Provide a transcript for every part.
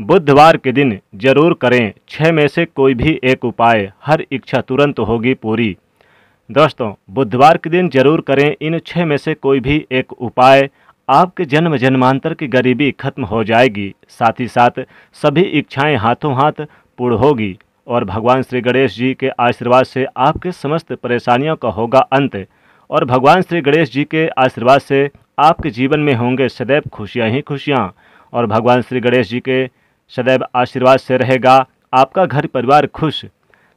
बुधवार के दिन जरूर करें छः में से कोई भी एक उपाय हर इच्छा तुरंत होगी पूरी दोस्तों बुधवार के दिन जरूर करें इन छः में से कोई भी एक उपाय आपके जन्म जन्मांतर की गरीबी खत्म हो जाएगी साथ ही साथ सभी इच्छाएं हाथों हाथ पूर्ण होगी और भगवान श्री गणेश जी के आशीर्वाद से आपके समस्त परेशानियों का होगा अंत और भगवान श्री गणेश जी के आशीर्वाद से आपके जीवन में होंगे सदैव खुशियाँ ही खुशियाँ और भगवान श्री गणेश जी के सदैव आशीर्वाद से रहेगा आपका घर परिवार खुश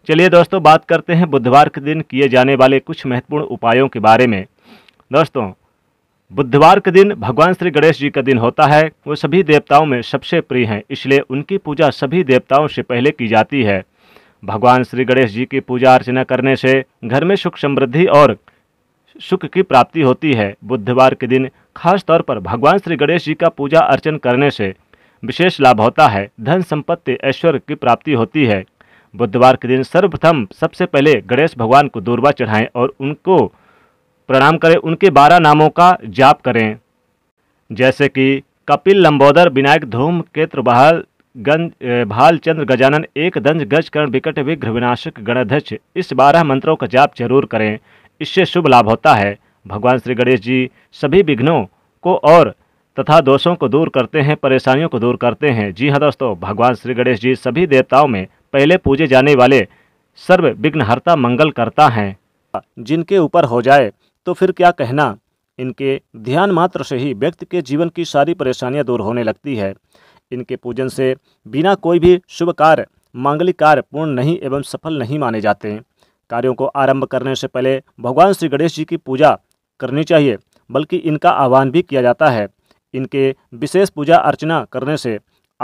चलिए दोस्तों बात करते हैं बुधवार के दिन किए जाने वाले कुछ महत्वपूर्ण उपायों के बारे में दोस्तों बुधवार के दिन भगवान श्री गणेश जी का दिन होता है वो सभी देवताओं में सबसे प्रिय हैं इसलिए उनकी पूजा सभी देवताओं से पहले की जाती है भगवान श्री गणेश जी की पूजा अर्चना करने से घर में सुख समृद्धि और सुख की प्राप्ति होती है बुधवार के दिन खास तौर पर भगवान श्री गणेश जी का पूजा अर्चन करने से विशेष लाभ होता है धन संपत्ति ऐश्वर्य की प्राप्ति होती है बुधवार के दिन सर्वप्रथम सबसे पहले गणेश भगवान को दूरबा चढ़ाएं और उनको प्रणाम करें उनके बारह नामों का जाप करें जैसे कि कपिल लंबोदर विनायक धूम केत्र बहाल गंज भाल चंद्र गजानन एक दंज गज कर्ण विकट विघ्र विनाशक गणाध्यक्ष इस बारह मंत्रों का जाप जरूर करें इससे शुभ लाभ होता है भगवान श्री गणेश जी सभी विघ्नों को और तथा दोषों को दूर करते हैं परेशानियों को दूर करते हैं जी हाँ दोस्तों भगवान श्री गणेश जी सभी देवताओं में पहले पूजे जाने वाले सर्व विघ्नहर्ता मंगल करता हैं जिनके ऊपर हो जाए तो फिर क्या कहना इनके ध्यान मात्र से ही व्यक्ति के जीवन की सारी परेशानियां दूर होने लगती है इनके पूजन से बिना कोई भी शुभ कार्य मांगलिक कार्य पूर्ण नहीं एवं सफल नहीं माने जाते कार्यों को आरंभ करने से पहले भगवान श्री गणेश जी की पूजा करनी चाहिए बल्कि इनका आह्वान भी किया जाता है इनके विशेष पूजा अर्चना करने से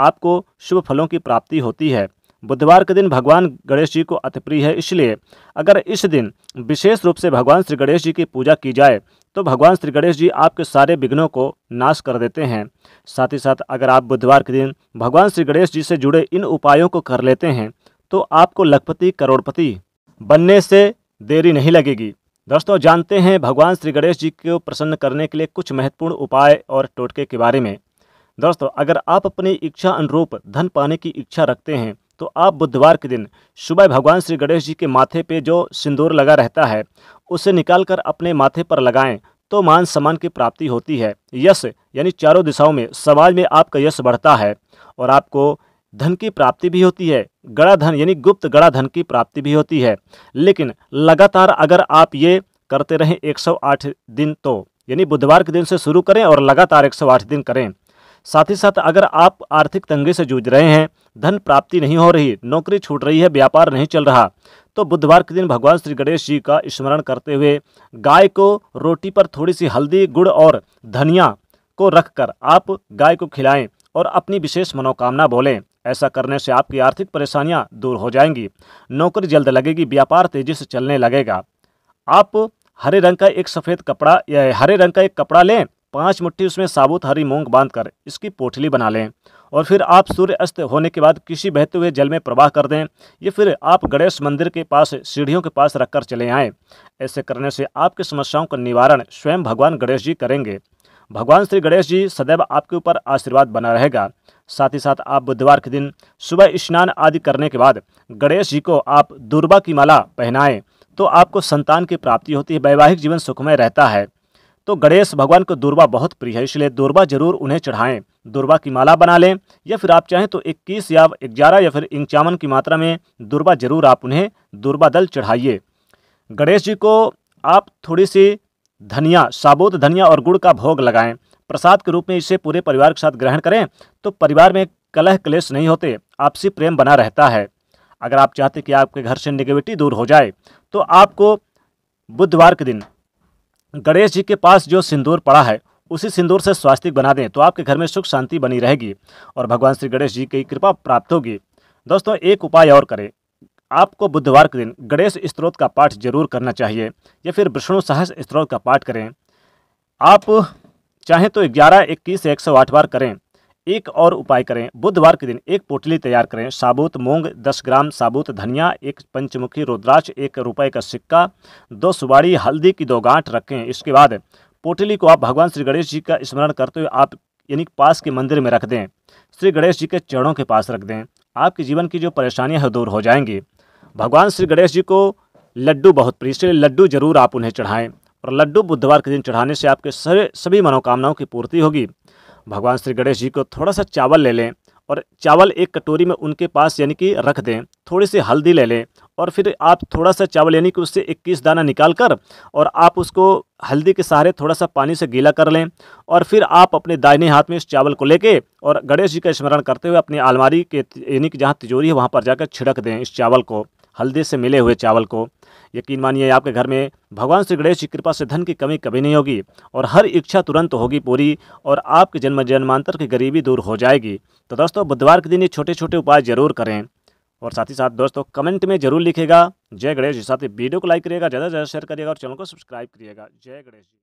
आपको शुभ फलों की प्राप्ति होती है बुधवार के दिन भगवान गणेश जी को अति प्रिय है इसलिए अगर इस दिन विशेष रूप से भगवान श्री गणेश जी की पूजा की जाए तो भगवान श्री गणेश जी आपके सारे विघ्नों को नाश कर देते हैं साथ ही साथ अगर आप बुधवार के दिन भगवान श्री गणेश जी से जुड़े इन उपायों को कर लेते हैं तो आपको लखपति करोड़पति बनने से देरी नहीं लगेगी दोस्तों जानते हैं भगवान श्री गणेश जी को प्रसन्न करने के लिए कुछ महत्वपूर्ण उपाय और टोटके के बारे में दोस्तों अगर आप अपनी इच्छा अनुरूप धन पाने की इच्छा रखते हैं तो आप बुधवार के दिन सुबह भगवान श्री गणेश जी के माथे पे जो सिंदूर लगा रहता है उसे निकालकर अपने माथे पर लगाएं तो मान सम्मान की प्राप्ति होती है यश यानी चारों दिशाओं में समाज में आपका यश बढ़ता है और आपको धन की प्राप्ति भी होती है गड़ा धन यानी गुप्त गड़ा धन की प्राप्ति भी होती है लेकिन लगातार अगर आप ये करते रहें 108 दिन तो यानी बुधवार के दिन से शुरू करें और लगातार 108 दिन करें साथ ही साथ अगर आप आर्थिक तंगी से जूझ रहे हैं धन प्राप्ति नहीं हो रही नौकरी छूट रही है व्यापार नहीं चल रहा तो बुधवार के दिन भगवान श्री गणेश जी का स्मरण करते हुए गाय को रोटी पर थोड़ी सी हल्दी गुड़ और धनिया को रखकर आप गाय को खिलाएं और अपनी विशेष मनोकामना बोलें ऐसा करने से आपकी आर्थिक परेशानियां दूर हो जाएंगी नौकरी जल्द लगेगी व्यापार तेजी से चलने लगेगा आप हरे रंग का एक सफ़ेद कपड़ा या हरे रंग का एक कपड़ा लें पाँच मुट्ठी उसमें साबुत हरी मूंग बांधकर इसकी पोटली बना लें और फिर आप सूर्य अस्त होने के बाद किसी बहते हुए जल में प्रवाह कर दें या फिर आप गणेश मंदिर के पास सीढ़ियों के पास रखकर चले आएँ ऐसे करने से आपकी समस्याओं का निवारण स्वयं भगवान गणेश जी करेंगे भगवान श्री गणेश जी सदैव आपके ऊपर आशीर्वाद बना रहेगा साथ ही साथ आप बुधवार के दिन सुबह स्नान आदि करने के बाद गणेश जी को आप दुर्बा की माला पहनाएं तो आपको संतान की प्राप्ति होती है वैवाहिक जीवन सुखमय रहता है तो गणेश भगवान को दुर्बा बहुत प्रिय है इसलिए दुर्बा जरूर उन्हें चढ़ाएं दुर्बा की माला बना लें या फिर आप चाहें तो 21 या 11 या फिर इंचावन की मात्रा में दुर्बा जरूर आप उन्हें दुर्बा दल चढ़ाइए गणेश जी को आप थोड़ी सी धनिया साबुत धनिया और गुड़ का भोग लगाएं प्रसाद के रूप में इसे पूरे परिवार के साथ ग्रहण करें तो परिवार में कलह क्लेश नहीं होते आपसी प्रेम बना रहता है अगर आप चाहते कि आपके घर से निगेटिविटी दूर हो जाए तो आपको बुधवार के दिन गणेश जी के पास जो सिंदूर पड़ा है उसी सिंदूर से स्वास्थ्य बना दें तो आपके घर में सुख शांति बनी रहेगी और भगवान श्री गणेश जी की कृपा प्राप्त होगी दोस्तों एक उपाय और करें आपको बुधवार के दिन गणेश स्त्रोत का पाठ जरूर करना चाहिए या फिर विष्णु सहस स्त्रोत का पाठ करें आप चाहें तो ग्यारह इक्कीस एक सौ आठ बार करें एक और उपाय करें बुधवार के दिन एक पोटली तैयार करें साबुत मूंग 10 ग्राम साबुत धनिया एक पंचमुखी रुद्राक्ष एक रुपए का सिक्का दो सुबाड़ी हल्दी की दो गांठ रखें इसके बाद पोटली को आप भगवान श्री गणेश जी का स्मरण करते हुए आप यानी पास के मंदिर में रख दें श्री गणेश जी के चरणों के पास रख दें आपके जीवन की जो परेशानियाँ हैं दूर हो जाएंगी भगवान श्री गणेश जी को लड्डू बहुत प्रिय इसलिए लड्डू जरूर आप उन्हें चढ़ाएँ और लड्डू बुधवार के दिन चढ़ाने से आपके सभी सभी मनोकामनाओं की पूर्ति होगी भगवान श्री गणेश जी को थोड़ा सा चावल ले लें और चावल एक कटोरी में उनके पास यानी कि रख दें थोड़ी सी हल्दी ले लें और फिर आप थोड़ा सा चावल यानी कि उससे इक्कीस दाना निकाल कर और आप उसको हल्दी के सहारे थोड़ा सा पानी से गीला कर लें और फिर आप अपने दाहिने हाथ में इस चावल को लेके और गणेश जी का स्मरण करते हुए अपनी आलमारी के यानी कि जहाँ तिजोरी है वहाँ पर जाकर छिड़क दें इस चावल को हल्दी से मिले हुए चावल को यकीन मानिए आपके घर में भगवान श्री गणेश की कृपा से धन की कमी कभी नहीं होगी और हर इच्छा तुरंत होगी पूरी और आपके जन्म जन्मांतर की गरीबी दूर हो जाएगी तो दोस्तों बुधवार के दिन ये छोटे छोटे उपाय जरूर करें और साथ ही साथ दोस्तों कमेंट में जरूर लिखेगा जय गणेश जी साथ ही वीडियो को लाइक करिएगा ज़्यादा से ज़्यादा शेयर करिएगा और चैनल को सब्सक्राइब करिएगा जय गणेश जी